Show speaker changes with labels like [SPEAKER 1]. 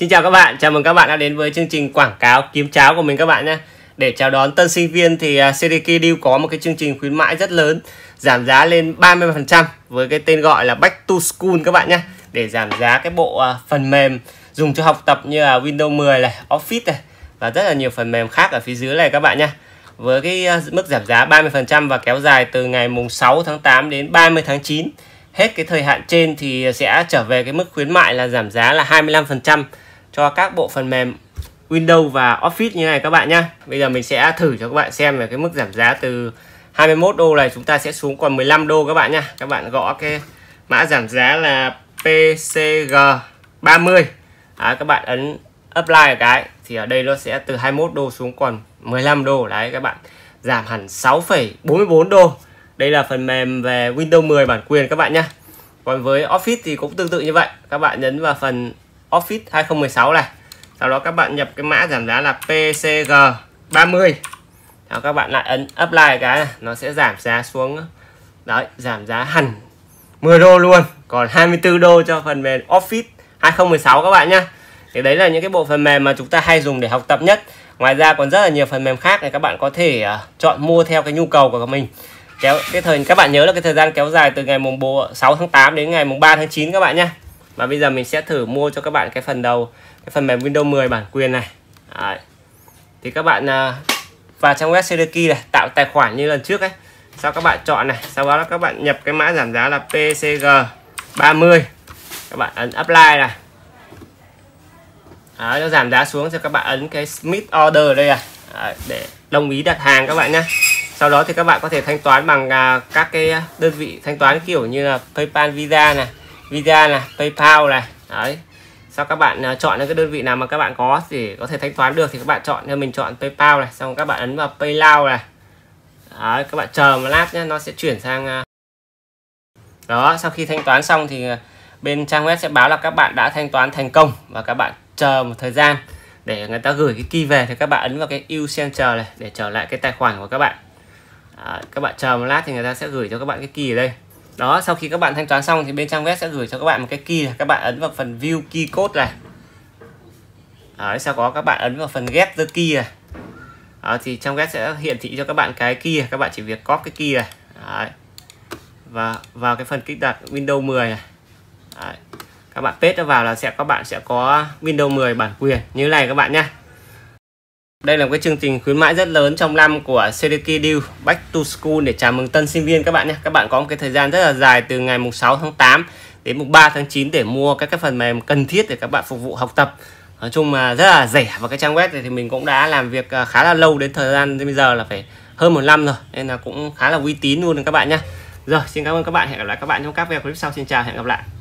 [SPEAKER 1] Xin chào các bạn, chào mừng các bạn đã đến với chương trình quảng cáo kiếm cháo của mình các bạn nhé. Để chào đón tân sinh viên thì CDK à, Deal có một cái chương trình khuyến mãi rất lớn, giảm giá lên 30% với cái tên gọi là Back to School các bạn nhé. Để giảm giá cái bộ à, phần mềm dùng cho học tập như là Windows 10 này, Office này và rất là nhiều phần mềm khác ở phía dưới này các bạn nhé. Với cái à, mức giảm giá 30% và kéo dài từ ngày mùng 6 tháng 8 đến 30 tháng 9 hết cái thời hạn trên thì sẽ trở về cái mức khuyến mại là giảm giá là 25% cho các bộ phần mềm Windows và Office như này các bạn nhé Bây giờ mình sẽ thử cho các bạn xem về cái mức giảm giá từ 21 đô này chúng ta sẽ xuống còn 15 đô các bạn nhé Các bạn gõ cái mã giảm giá là PCG 30 à, Các bạn ấn apply cái thì ở đây nó sẽ từ 21 đô xuống còn 15 đô đấy các bạn giảm hẳn 6,44 đô đây là phần mềm về Windows 10 bản quyền các bạn nhé còn với Office thì cũng tương tự như vậy các bạn nhấn vào phần Office 2016 này sau đó các bạn nhập cái mã giảm giá là PCG 30 đó, các bạn lại ấn apply cái này. nó sẽ giảm giá xuống đấy giảm giá hẳn 10 đô luôn còn 24 đô cho phần mềm Office 2016 các bạn nhá. thì đấy là những cái bộ phần mềm mà chúng ta hay dùng để học tập nhất ngoài ra còn rất là nhiều phần mềm khác này các bạn có thể uh, chọn mua theo cái nhu cầu của mình kéo cái thời các bạn nhớ là cái thời gian kéo dài từ ngày mùng 6 tháng 8 đến ngày mùng 3 tháng 9 các bạn nhá và bây giờ mình sẽ thử mua cho các bạn cái phần đầu cái phần mềm Windows 10 bản quyền này Đấy. thì các bạn à, vào trang web Seduki này tạo tài khoản như lần trước ấy sau các bạn chọn này sau đó là các bạn nhập cái mã giảm giá là PCG 30 các bạn ấn apply này đó, nó giảm giá xuống cho các bạn ấn cái Smith order đây à Đấy, để đồng ý đặt hàng các bạn nhé sau đó thì các bạn có thể thanh toán bằng à, các cái à, đơn vị thanh toán kiểu như là PayPal Visa này Visa này PayPal này đấy sau các bạn à, chọn những cái đơn vị nào mà các bạn có thì có thể thanh toán được thì các bạn chọn cho mình chọn PayPal này xong các bạn ấn vào PayLow này đấy, các bạn chờ một lát nhé nó sẽ chuyển sang à, đó sau khi thanh toán xong thì à, bên trang web sẽ báo là các bạn đã thanh toán thành công và các bạn chờ một thời gian để người ta gửi cái key về thì các bạn ấn vào cái u center này để trở lại cái tài khoản của các bạn à, các bạn chờ một lát thì người ta sẽ gửi cho các bạn cái key ở đây đó sau khi các bạn thanh toán xong thì bên trang web sẽ gửi cho các bạn một cái key các bạn ấn vào phần view key code này đó, sau đó các bạn ấn vào phần get the key này đó, thì trang web sẽ hiển thị cho các bạn cái key các bạn chỉ việc copy cái key này Đấy. và vào cái phần kích đặt Windows 10 này Đấy. các bạn paste nó vào là sẽ các bạn sẽ có Windows 10 bản quyền như này các bạn nhé đây là một cái chương trình khuyến mãi rất lớn trong năm của CDK Deal Back to School để chào mừng tân sinh viên các bạn nhé. Các bạn có một cái thời gian rất là dài từ ngày mùng 6 tháng 8 đến mùng 3 tháng 9 để mua các cái phần mềm cần thiết để các bạn phục vụ học tập. Nói chung là rất là rẻ và cái trang web này thì mình cũng đã làm việc à, khá là lâu đến thời gian bây giờ là phải hơn một năm rồi nên là cũng khá là uy tín luôn các bạn nhé. Rồi xin cảm ơn các bạn hẹn gặp lại các bạn trong các video clip sau. Xin chào hẹn gặp lại.